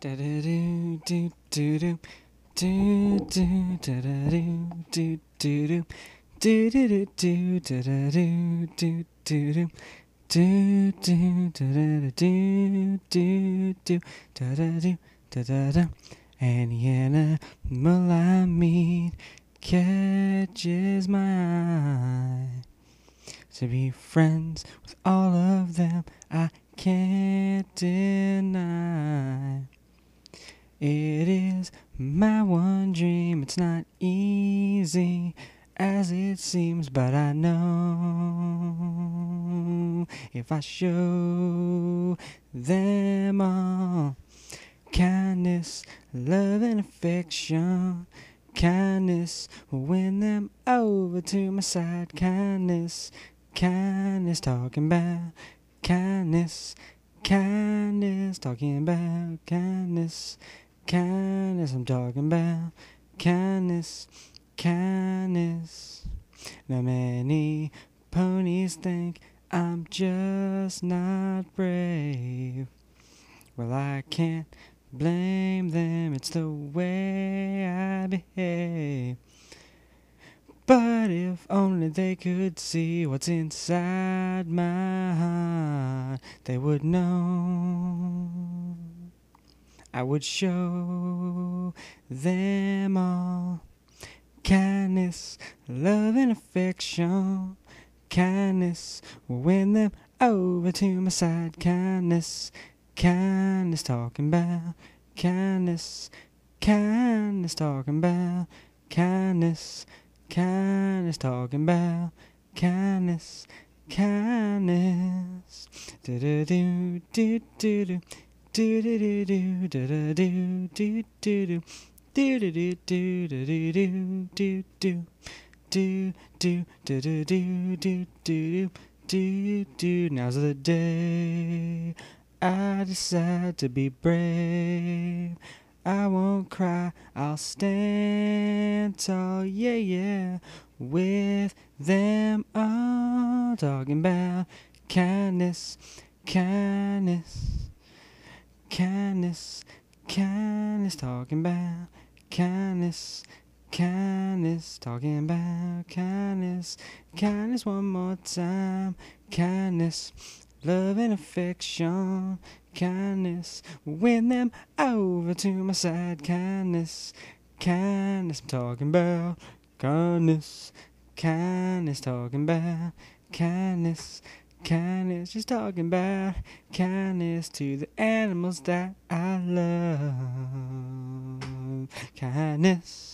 Da and the animal I meet catches my eye to be friends with all of them I can't deny it is my one dream. It's not easy as it seems, but I know if I show them all kindness, love, and affection. Kindness will win them over to my side. Kindness, kindness, talking about kindness, kindness, talking about kindness. Kindness, I'm talking about kindness, kindness. Now many ponies think I'm just not brave. Well, I can't blame them, it's the way I behave. But if only they could see what's inside my heart, they would know. I would show them all kindness, love, and affection. Kindness will win them over to my side. Kindness, kindness talking about kindness, kindness talking about kindness, kindness talking about kindness, kindness. Do do do do do do now's the day I decide to be brave I won't cry I'll stand tall yeah yeah with them all talking about kindness kindness Kindness, kindness talking about kindness, kindness talking about kindness, kindness one more time, kindness, love and affection, kindness, win them over to my side, kindness, kindness I'm talking about kindness, kindness talking about kindness. Kindness, she's talking about kindness to the animals that I love. Kindness.